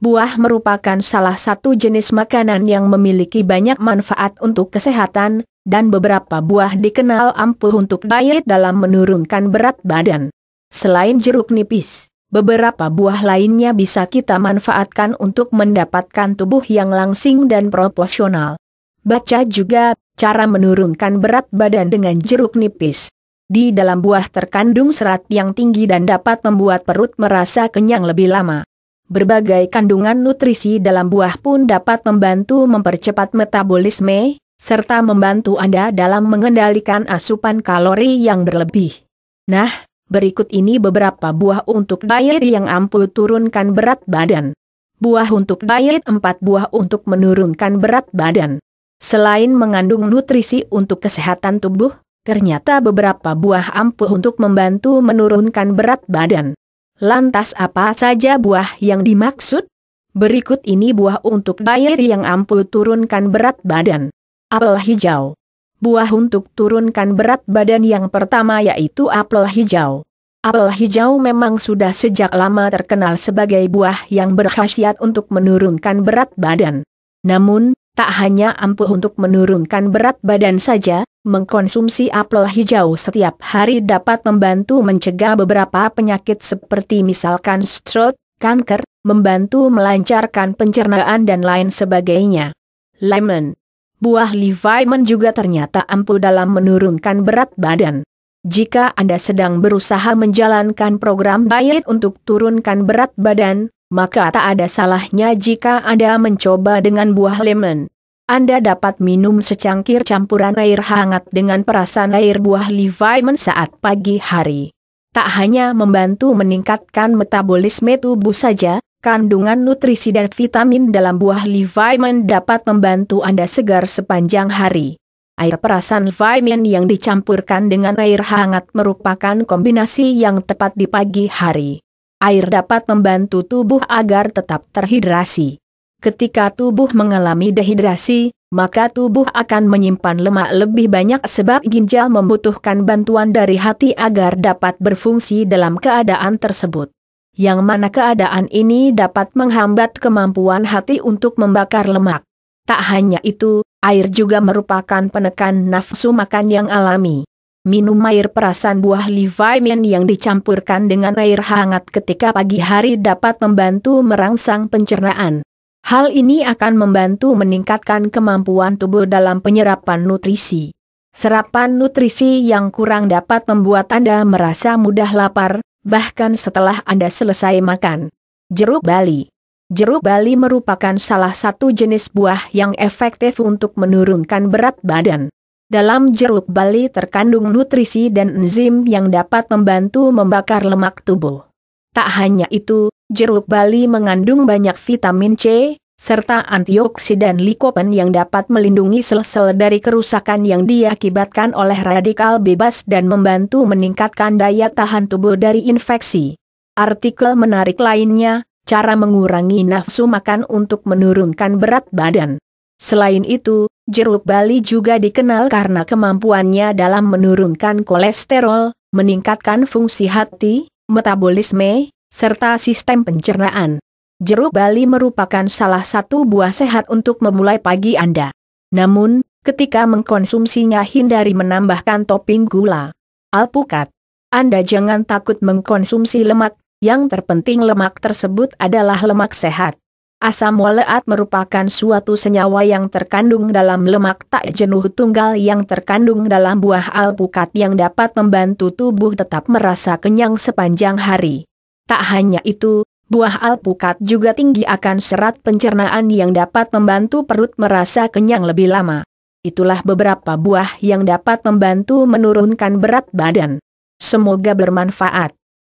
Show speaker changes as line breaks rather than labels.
Buah merupakan salah satu jenis makanan yang memiliki banyak manfaat untuk kesehatan, dan beberapa buah dikenal ampuh untuk diet dalam menurunkan berat badan. Selain jeruk nipis, beberapa buah lainnya bisa kita manfaatkan untuk mendapatkan tubuh yang langsing dan proporsional. Baca juga, cara menurunkan berat badan dengan jeruk nipis. Di dalam buah terkandung serat yang tinggi dan dapat membuat perut merasa kenyang lebih lama berbagai kandungan nutrisi dalam buah pun dapat membantu mempercepat metabolisme, serta membantu Anda dalam mengendalikan asupan kalori yang berlebih. Nah, berikut ini beberapa buah untuk diet yang ampuh turunkan berat badan. Buah untuk diet 4 buah untuk menurunkan berat badan. Selain mengandung nutrisi untuk kesehatan tubuh, ternyata beberapa buah ampuh untuk membantu menurunkan berat badan. Lantas apa saja buah yang dimaksud? Berikut ini buah untuk bayi yang ampuh turunkan berat badan. Apel hijau. Buah untuk turunkan berat badan yang pertama yaitu apel hijau. Apel hijau memang sudah sejak lama terkenal sebagai buah yang berkhasiat untuk menurunkan berat badan. Namun, tak hanya ampuh untuk menurunkan berat badan saja, Mengkonsumsi apel hijau setiap hari dapat membantu mencegah beberapa penyakit seperti misalkan stroke, kanker, membantu melancarkan pencernaan dan lain sebagainya. Lemon Buah Leviman juga ternyata ampuh dalam menurunkan berat badan. Jika Anda sedang berusaha menjalankan program diet untuk turunkan berat badan, maka tak ada salahnya jika Anda mencoba dengan buah lemon. Anda dapat minum secangkir campuran air hangat dengan perasan air buah Leviman saat pagi hari. Tak hanya membantu meningkatkan metabolisme tubuh saja, kandungan nutrisi dan vitamin dalam buah Leviman dapat membantu Anda segar sepanjang hari. Air perasan Leviman yang dicampurkan dengan air hangat merupakan kombinasi yang tepat di pagi hari. Air dapat membantu tubuh agar tetap terhidrasi ketika tubuh mengalami dehidrasi, maka tubuh akan menyimpan lemak lebih banyak sebab ginjal membutuhkan bantuan dari hati agar dapat berfungsi dalam keadaan tersebut. Yang mana keadaan ini dapat menghambat kemampuan hati untuk membakar lemak. Tak hanya itu, air juga merupakan penekan nafsu makan yang alami. Minum air perasan buah Levimin yang dicampurkan dengan air hangat ketika pagi hari dapat membantu merangsang pencernaan. Hal ini akan membantu meningkatkan kemampuan tubuh dalam penyerapan nutrisi. Serapan nutrisi yang kurang dapat membuat Anda merasa mudah lapar, bahkan setelah Anda selesai makan. Jeruk Bali Jeruk Bali merupakan salah satu jenis buah yang efektif untuk menurunkan berat badan. Dalam jeruk Bali terkandung nutrisi dan enzim yang dapat membantu membakar lemak tubuh. Tak hanya itu, jeruk bali mengandung banyak vitamin C, serta antioksidan likopen yang dapat melindungi sel-sel dari kerusakan yang diakibatkan oleh radikal bebas dan membantu meningkatkan daya tahan tubuh dari infeksi. Artikel menarik lainnya, cara mengurangi nafsu makan untuk menurunkan berat badan. Selain itu, jeruk bali juga dikenal karena kemampuannya dalam menurunkan kolesterol, meningkatkan fungsi hati, metabolisme, serta sistem pencernaan. Jeruk Bali merupakan salah satu buah sehat untuk memulai pagi Anda. Namun, ketika mengkonsumsinya hindari menambahkan topping gula. Alpukat. Anda jangan takut mengkonsumsi lemak, yang terpenting lemak tersebut adalah lemak sehat. Asam oleat merupakan suatu senyawa yang terkandung dalam lemak tak jenuh tunggal yang terkandung dalam buah alpukat yang dapat membantu tubuh tetap merasa kenyang sepanjang hari. Tak hanya itu, buah alpukat juga tinggi akan serat pencernaan yang dapat membantu perut merasa kenyang lebih lama. Itulah beberapa buah yang dapat membantu menurunkan berat badan. Semoga bermanfaat.